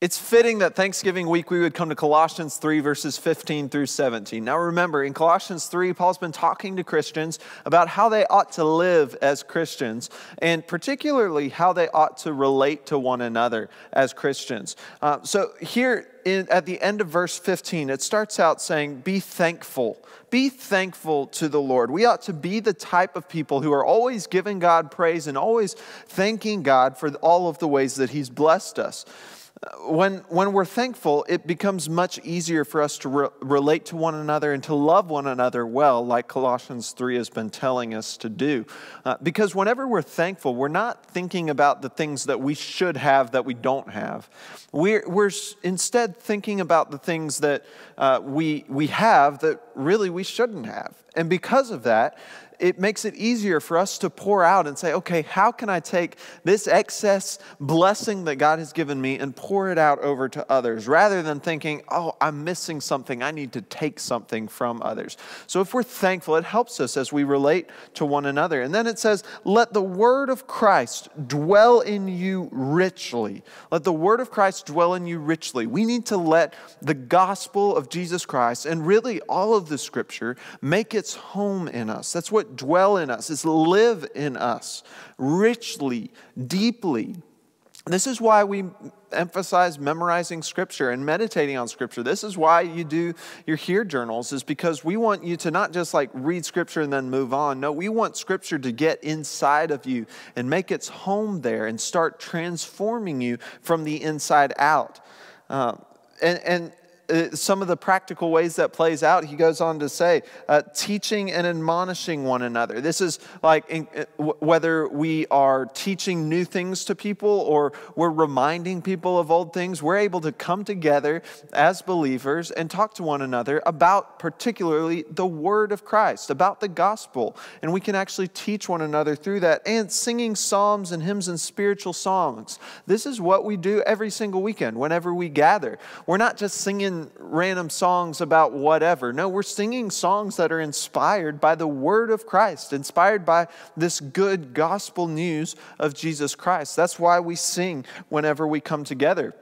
It's fitting that Thanksgiving week we would come to Colossians 3, verses 15 through 17. Now remember, in Colossians 3, Paul's been talking to Christians about how they ought to live as Christians, and particularly how they ought to relate to one another as Christians. Uh, so here, in, at the end of verse 15, it starts out saying, Be thankful. Be thankful to the Lord. We ought to be the type of people who are always giving God praise and always thanking God for all of the ways that He's blessed us when, when we're thankful, it becomes much easier for us to re- relate to one another and to love one another well, like Colossians 3 has been telling us to do. Uh, because whenever we're thankful, we're not thinking about the things that we should have that we don't have. We're, we're instead thinking about the things that uh, we, we have that really we shouldn't have. And because of that, it makes it easier for us to pour out and say, okay, how can I take this excess blessing that God has given me and pour it out over to others rather than thinking, oh, I'm missing something. I need to take something from others. So if we're thankful, it helps us as we relate to one another. And then it says, let the word of Christ dwell in you richly. Let the word of Christ dwell in you richly. We need to let the gospel of Jesus Christ and really all of the scripture make its home in us. That's what dwell in us, is live in us richly, deeply. This is why we emphasize memorizing scripture and meditating on scripture. This is why you do your hear journals is because we want you to not just like read scripture and then move on. No, we want scripture to get inside of you and make its home there and start transforming you from the inside out. Uh, and, and uh, some of the practical ways that plays out, he goes on to say, uh, teaching and admonishing one another. This is like in, uh, whether we are teaching new things to people or we're reminding people of old things, we're able to come together as believers and talk to one another about particularly the word of Christ, about the gospel. And we can actually teach one another through that and singing psalms and hymns and spiritual songs. This is what we do every single weekend whenever we gather. We're not just singing random songs about whatever. No, we're singing songs that are inspired by the word of Christ, inspired by this good gospel news of Jesus Christ. That's why we sing whenever we come together.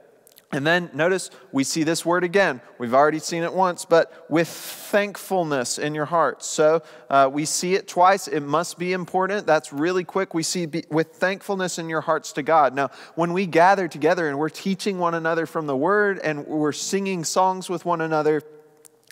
And then notice we see this word again. We've already seen it once, but with thankfulness in your heart. So uh, we see it twice. It must be important. That's really quick. We see be, with thankfulness in your hearts to God. Now, when we gather together and we're teaching one another from the word and we're singing songs with one another,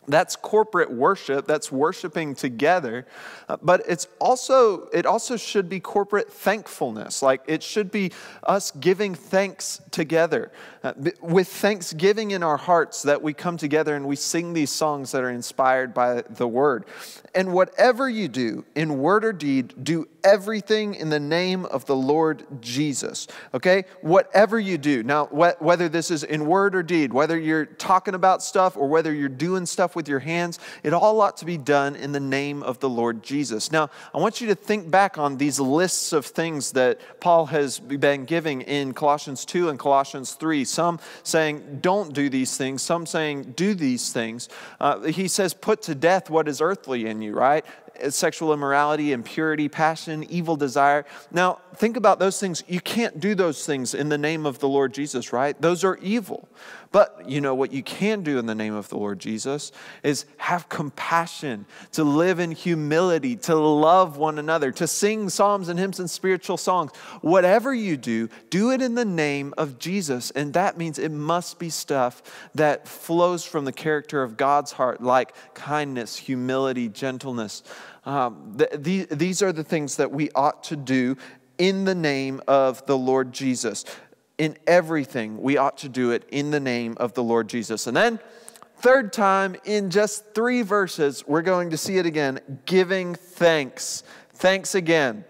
that's corporate worship that's worshiping together uh, but it's also it also should be corporate thankfulness like it should be us giving thanks together uh, with thanksgiving in our hearts that we come together and we sing these songs that are inspired by the word and whatever you do in word or deed do everything in the name of the Lord Jesus. Okay? Whatever you do, now, wh- whether this is in word or deed, whether you're talking about stuff or whether you're doing stuff with your hands, it all ought to be done in the name of the Lord Jesus. Now, I want you to think back on these lists of things that Paul has been giving in Colossians 2 and Colossians 3. Some saying, don't do these things, some saying, do these things. Uh, he says, put to death what is earthly in you, right? Uh, sexual immorality, impurity, passion, evil desire. Now, think about those things. You can't do those things in the name of the Lord Jesus, right? Those are evil. But you know what you can do in the name of the Lord Jesus is have compassion, to live in humility, to love one another, to sing psalms and hymns and spiritual songs. Whatever you do, do it in the name of Jesus. And that means it must be stuff that flows from the character of God's heart, like kindness, humility, gentleness, um, th- these are the things that we ought to do in the name of the Lord Jesus. In everything, we ought to do it in the name of the Lord Jesus. And then, third time in just three verses, we're going to see it again giving thanks. Thanks again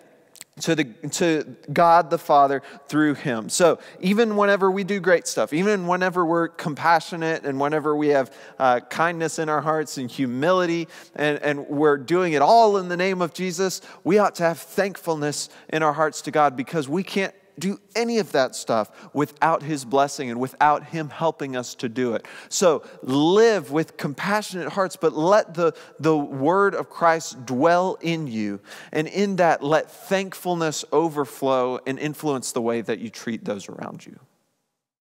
to, the, to God the Father through Him. So, even whenever we do great stuff, even whenever we're compassionate and whenever we have uh, kindness in our hearts and humility, and, and we're doing it all in the name of Jesus, we ought to have thankfulness in our hearts to God because we can't do any of that stuff without His blessing and without Him helping us to do it. So live with compassionate hearts, but let the, the word of Christ dwell in you. And in that, let thankfulness overflow and influence the way that you treat those around you.